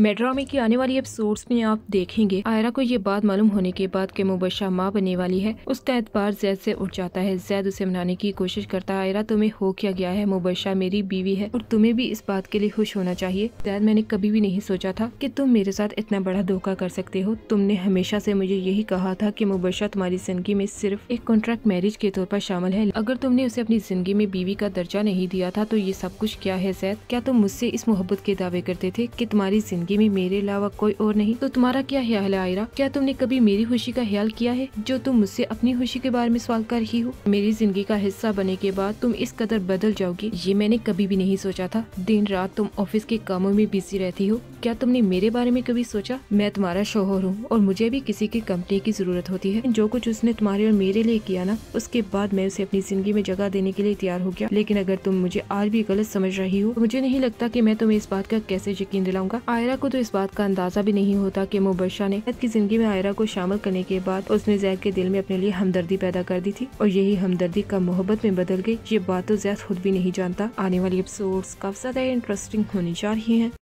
मेड्रामे की आने वाली एपिसोड्स में आप देखेंगे आयरा को ये बात मालूम होने के बाद के मुबशा माँ बनने वाली है उसका एतबार जैद से उठ जाता है जैद उसे मनाने की कोशिश करता है आयरा तुम्हें हो क्या गया है मुबशा मेरी बीवी है और तुम्हें भी इस बात के लिए खुश होना चाहिए जैद मैंने कभी भी नहीं सोचा था की तुम मेरे साथ इतना बड़ा धोखा कर सकते हो तुमने हमेशा ऐसी मुझे यही कहा था की मुबशा तुम्हारी जिंदगी में सिर्फ एक कॉन्ट्रैक्ट मैरिज के तौर पर शामिल है अगर तुमने उसे अपनी जिंदगी में बीवी का दर्जा नहीं दिया था तो ये सब कुछ क्या है जैद क्या तुम मुझसे इस मोहब्बत के दावे करते थे की तुम्हारी जिंदगी जिंदगी में मेरे अलावा कोई और नहीं तो तुम्हारा क्या ख्याल है आयरा क्या तुमने कभी मेरी खुशी का ख्याल किया है जो तुम मुझसे अपनी खुशी के बारे में सवाल कर रही हो मेरी जिंदगी का हिस्सा बने के बाद तुम इस कदर बदल जाओगी ये मैंने कभी भी नहीं सोचा था दिन रात तुम ऑफिस के कामों में बिजी रहती हो क्या तुमने मेरे बारे में कभी सोचा मैं तुम्हारा शोहर हूँ और मुझे भी किसी की कंपनी की जरूरत होती है जो कुछ उसने तुम्हारे और मेरे लिए किया ना उसके बाद मैं उसे अपनी जिंदगी में जगह देने के लिए तैयार हो गया लेकिन अगर तुम मुझे आज भी गलत समझ रही हो तो मुझे नहीं लगता की मैं तुम्हें इस बात का कैसे यकीन दिलाऊंगा आयरा को तो इस बात का अंदाजा भी नहीं होता कि मुबशा ने जैद की जिंदगी में आयरा को शामिल करने के बाद उसने जैद के दिल में अपने लिए हमदर्दी पैदा कर दी थी और यही हमदर्दी का मोहब्बत में बदल गई ये बात तो जैद खुद भी नहीं जानता आने वाली एपिसोड काफी ज्यादा इंटरेस्टिंग होने जा रही है